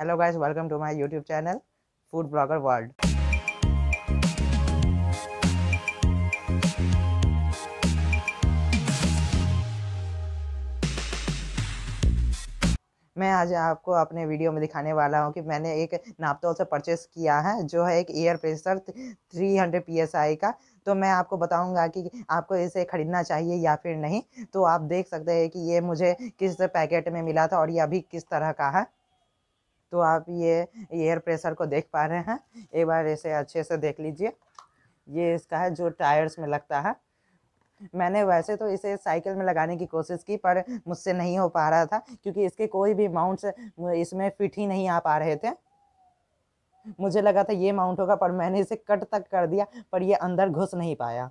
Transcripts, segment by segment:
hello guys welcome to my YouTube channel food blogger world मैं आज आपको अपने वीडियो में दिखाने वाला हूँ कि मैंने एक नापतोल से परचेस किया है जो है एक एयर प्रेशर 300 पीएसआई का तो मैं आपको बताऊंगा कि आपको इसे ख़रीदना चाहिए या फिर नहीं तो आप देख सकते हैं कि ये मुझे किस पैकेट में मिला था और ये अभी किस तरह का है तो आप ये एयर प्रेशर को देख पा रहे हैं एक बार ऐसे अच्छे से देख लीजिए ये इसका है जो टायर्स में लगता है मैंने वैसे तो इसे साइकिल में लगाने की कोशिश की पर मुझसे नहीं हो पा रहा था क्योंकि इसके कोई भी माउंट्स इसमें फिट ही नहीं आ पा रहे थे मुझे लगा था ये माउंट होगा पर मैंने इसे कट तक कर दिया पर ये अंदर घुस नहीं पाया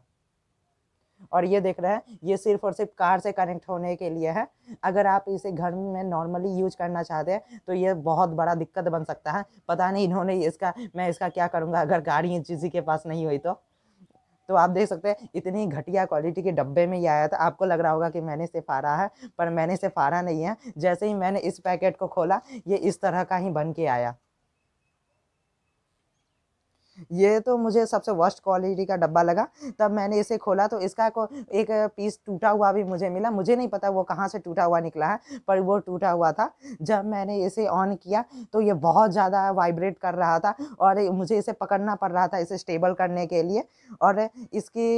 और ये देख रहे हैं ये सिर्फ और सिर्फ कार से कनेक्ट होने के लिए है अगर आप इसे घर में नॉर्मली यूज करना चाहते हैं तो ये बहुत बड़ा दिक्कत बन सकता है पता नहीं इन्होंने इसका मैं इसका क्या करूँगा अगर गाड़ी किसी के पास नहीं हुई तो तो आप देख सकते हैं इतनी घटिया क्वालिटी के डब्बे में ये आया था आपको लग रहा होगा कि मैंने इसे फाड़ा है पर मैंने इसे फाड़ा नहीं है जैसे ही मैंने इस पैकेट को खोला ये इस तरह का ही बन के आया ये तो मुझे सबसे वर्स्ट क्वालिटी का डब्बा लगा तब मैंने इसे खोला तो इसका को एक पीस टूटा हुआ भी मुझे मिला मुझे नहीं पता वो कहाँ से टूटा हुआ निकला है पर वो टूटा हुआ था जब मैंने इसे ऑन किया तो ये बहुत ज़्यादा वाइब्रेट कर रहा था और मुझे इसे पकड़ना पड़ रहा था इसे स्टेबल करने के लिए और इसकी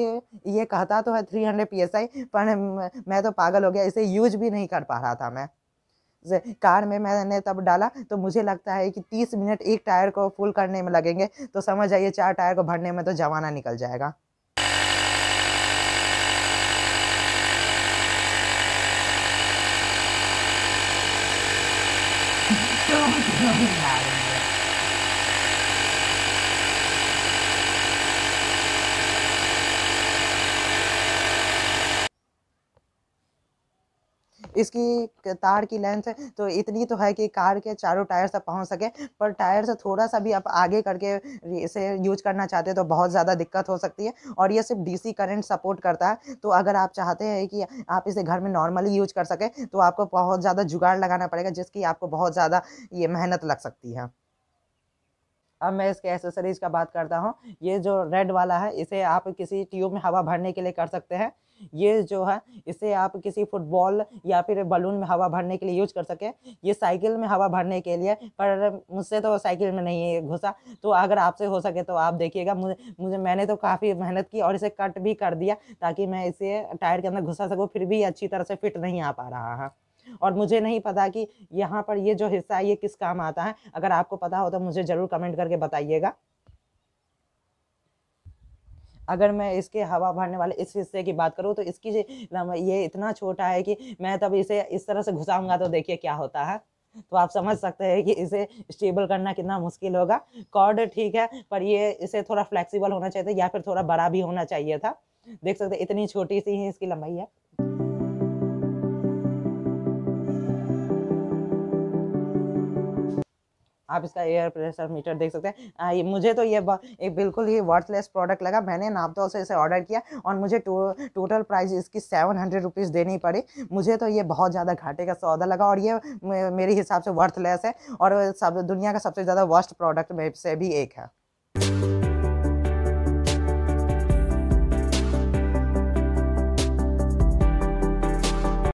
ये कहता तो है three hundred P S I पर मैं तो पागल हो गया इसे यूज भी नहीं कर पा रहा था मैं कार में मैंने तब डाला तो मुझे लगता है कि तीस मिनट एक टायर को फुल करने में लगेंगे तो समझ आइए चार टायर को भरने में तो जमाना निकल जाएगा तो तो इसकी तार की लेंथ तो इतनी तो है कि कार के चारों टायर तक पहुँच सके पर टायर से थोड़ा सा भी आप आगे करके इसे यूज करना चाहते हैं तो बहुत ज़्यादा दिक्कत हो सकती है और ये सिर्फ डीसी करंट सपोर्ट करता है तो अगर आप चाहते हैं कि आप इसे घर में नॉर्मली यूज कर सकें तो आपको बहुत ज़्यादा जुगाड़ लगाना पड़ेगा जिसकी आपको बहुत ज़्यादा ये मेहनत लग सकती है अब मैं इसके एसेसरीज का बात करता हूँ ये जो रेड वाला है इसे आप किसी ट्यूब में हवा भरने के लिए कर सकते हैं ये जो है इसे आप किसी फुटबॉल या फिर बलून में हवा भरने के लिए यूज कर सके ये साइकिल में हवा भरने के लिए पर मुझसे तो साइकिल में नहीं घुसा तो अगर आपसे हो सके तो आप देखिएगा मुझे मुझे मैंने तो काफ़ी मेहनत की और इसे कट भी कर दिया ताकि मैं इसे टायर के अंदर घुसा सकूँ फिर भी अच्छी तरह से फिट नहीं आ पा रहा है और मुझे नहीं पता कि यहाँ पर ये जो हिस्सा है ये किस काम आता है अगर आपको पता हो तो मुझे ज़रूर कमेंट करके बताइएगा अगर मैं इसके हवा भरने वाले इस हिस्से की बात करूँ तो इसकी ये इतना छोटा है कि मैं तब इसे इस तरह से घुसाऊंगा तो देखिए क्या होता है तो आप समझ सकते हैं कि इसे स्टेबल करना कितना मुश्किल होगा कॉर्ड ठीक है पर ये इसे थोड़ा फ्लेक्सिबल होना चाहिए था या फिर थोड़ा बड़ा भी होना चाहिए था देख सकते इतनी छोटी सी ही इसकी लंबाई है आप इसका एयर प्रेशर मीटर देख सकते हैं आ, मुझे तो ये एक बिल्कुल ही वर्थलेस प्रोडक्ट लगा मैंने नापतौल से इसे ऑर्डर किया और मुझे टो, टोटल प्राइस इसकी सेवन हंड्रेड रुपीज़ देनी पड़ी मुझे तो ये बहुत ज़्यादा घाटे का सौदा लगा और ये मेरे हिसाब से वर्थलेस है और सब दुनिया का सबसे ज़्यादा वर्स्ट प्रोडक्ट में से भी एक है